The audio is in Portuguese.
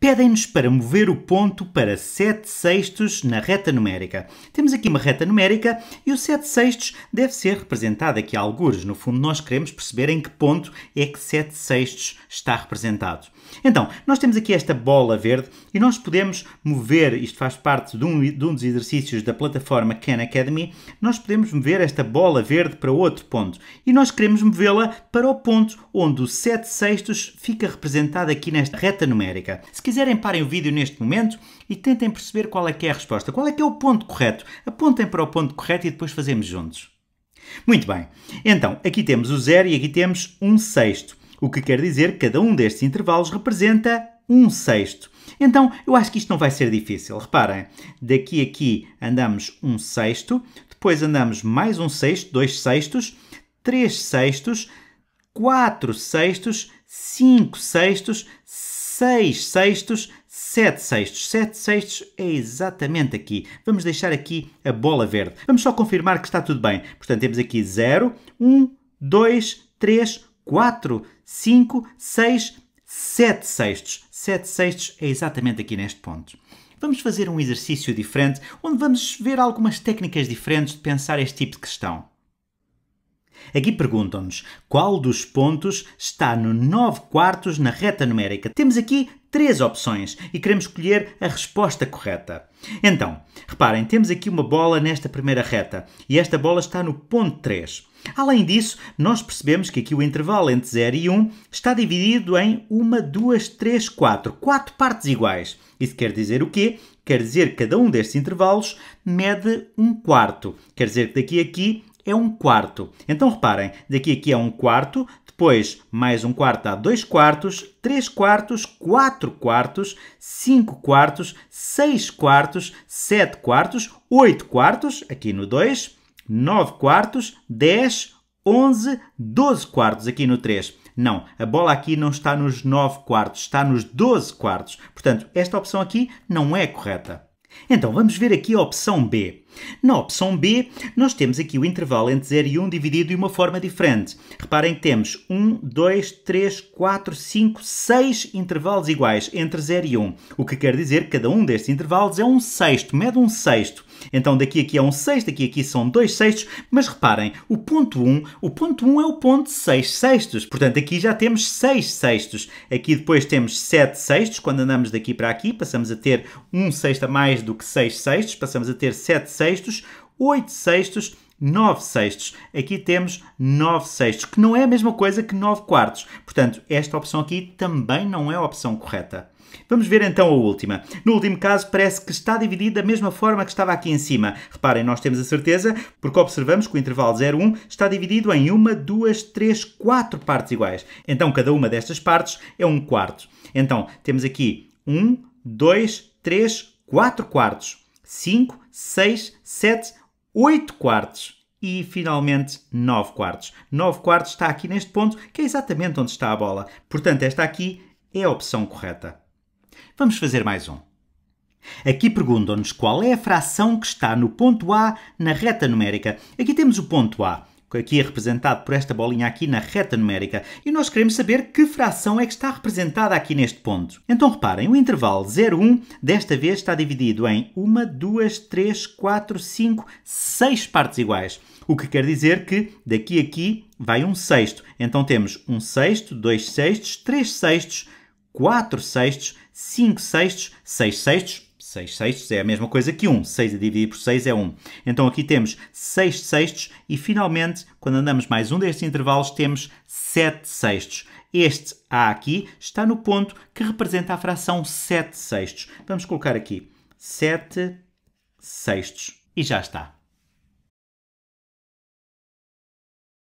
pedem-nos para mover o ponto para 7 sextos na reta numérica. Temos aqui uma reta numérica e o 7 sextos deve ser representado aqui a algures. No fundo, nós queremos perceber em que ponto é que 7 sextos está representado. Então, nós temos aqui esta bola verde e nós podemos mover, isto faz parte de um, de um dos exercícios da plataforma Khan Academy, nós podemos mover esta bola verde para outro ponto e nós queremos movê-la para o ponto onde o 7 sextos fica representado aqui nesta reta numérica. Se quiserem, parem o vídeo neste momento e tentem perceber qual é que é a resposta, qual é que é o ponto correto. Apontem para o ponto correto e depois fazemos juntos. Muito bem, então aqui temos o zero e aqui temos um sexto, o que quer dizer que cada um destes intervalos representa um sexto. Então, eu acho que isto não vai ser difícil. Reparem, daqui a aqui andamos um sexto, depois andamos mais um sexto, dois sextos, três sextos, quatro sextos, cinco sextos, 6 sextos, 7 sextos. 7 sextos é exatamente aqui. Vamos deixar aqui a bola verde. Vamos só confirmar que está tudo bem. Portanto, temos aqui 0, 1, 2, 3, 4, 5, 6, 7 sextos. 7 sextos é exatamente aqui neste ponto. Vamos fazer um exercício diferente, onde vamos ver algumas técnicas diferentes de pensar este tipo de questão. Aqui perguntam-nos qual dos pontos está no 9 quartos na reta numérica. Temos aqui três opções e queremos escolher a resposta correta. Então, reparem, temos aqui uma bola nesta primeira reta e esta bola está no ponto 3. Além disso, nós percebemos que aqui o intervalo entre 0 e 1 está dividido em 1, 2, 3, 4, 4 partes iguais. Isso quer dizer o quê? Quer dizer que cada um destes intervalos mede 1 um quarto. Quer dizer que daqui a aqui é um quarto. Então reparem, daqui aqui é um quarto, depois mais um quarto dá dois quartos, três quartos, quatro quartos, cinco quartos, seis quartos, sete quartos, oito quartos, aqui no 2, 9 quartos, 10, 11, 12 quartos aqui no 3. Não, a bola aqui não está nos 9 quartos, está nos 12 quartos. Portanto, esta opção aqui não é correta. Então, vamos ver aqui a opção B. Na opção B, nós temos aqui o intervalo entre 0 e 1 dividido de uma forma diferente. Reparem que temos 1, 2, 3, 4, 5, 6 intervalos iguais entre 0 e 1. O que quer dizer que cada um destes intervalos é um sexto, mede um sexto. Então daqui aqui é um sexto, daqui aqui são dois sextos, mas reparem, o ponto 1, o ponto 1 é o ponto 6 sextos, portanto aqui já temos 6 sextos. Aqui depois temos 7 sextos, quando andamos daqui para aqui passamos a ter 1 um sexto a mais do que 6 sextos, passamos a ter 7 sextos, sextos, 8 sextos, 9 sextos. Aqui temos 9 sextos, que não é a mesma coisa que 9 quartos. Portanto, esta opção aqui também não é a opção correta. Vamos ver então a última. No último caso, parece que está dividido da mesma forma que estava aqui em cima. Reparem, nós temos a certeza, porque observamos que o intervalo 0,1 está dividido em 1, 2, 3, 4 partes iguais. Então, cada uma destas partes é um quarto. Então, temos aqui 1, 2, 3, 4 quartos. 5, 6, 7, 8 quartos e finalmente 9 quartos. 9 quartos está aqui neste ponto, que é exatamente onde está a bola. Portanto, esta aqui é a opção correta. Vamos fazer mais um. Aqui perguntam-nos qual é a fração que está no ponto A na reta numérica. Aqui temos o ponto A aqui é representado por esta bolinha aqui na reta numérica, e nós queremos saber que fração é que está representada aqui neste ponto. Então reparem, o intervalo 0, 1 desta vez está dividido em 1, 2, 3, 4, 5, 6 partes iguais. O que quer dizer que daqui a aqui vai um sexto. Então temos 1 sexto, 2 sextos, 3 sextos, 4 sextos, 5 sextos, 6 sextos, 6 sextos é a mesma coisa que 1. 6 a é dividir por 6 é 1. Então aqui temos 6 sextos e finalmente, quando andamos mais um destes intervalos, temos 7 sextos. Este A aqui está no ponto que representa a fração 7 sextos. Vamos colocar aqui 7 sextos e já está.